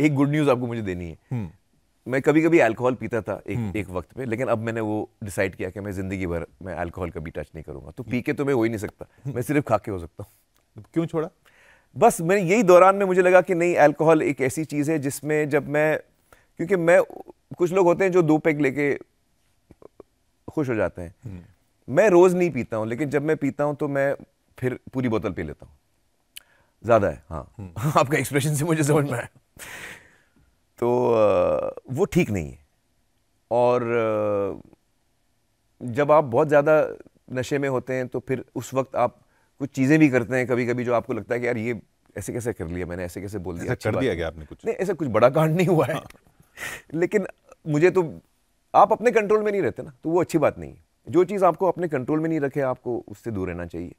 एक good news आपको मुझे देनी है हम्म। मैं कभी कभी अल्कोहल पीता था एक हम्म। एक वक्त पे लेकिन अब मैंने वो डिसाइड किया कि मैं जिंदगी भर मैं अल्कोहल कभी टच नहीं करूंगा तो पी के तो मैं हो ही नहीं सकता हम्म। मैं सिर्फ खा के हो सकता हूँ क्यों छोड़ा बस मैंने यही दौरान में मुझे लगा कि नहीं अल्कोहल एक ऐसी चीज़ है जिसमें जब मैं क्योंकि मैं कुछ लोग होते हैं जो दो पैक लेके खुश हो जाते हैं मैं रोज़ नहीं पीता हूँ लेकिन जब मैं पीता हूँ तो मैं फिर पूरी बोतल पी लेता हूँ ज़्यादा है हाँ आपका एक्सप्रेशन से मुझे समझ में आया वो ठीक नहीं है और जब आप बहुत ज़्यादा नशे में होते हैं तो फिर उस वक्त आप कुछ चीज़ें भी करते हैं कभी कभी जो आपको लगता है कि यार ये ऐसे कैसे कर लिया मैंने ऐसे कैसे बोल दिया कर दिया गया आपने कुछ नहीं ऐसा कुछ बड़ा कांड नहीं हुआ है हाँ। लेकिन मुझे तो आप अपने कंट्रोल में नहीं रहते ना तो वो अच्छी बात नहीं है जो चीज़ आपको अपने कंट्रोल में नहीं रखे आपको उससे दूर रहना चाहिए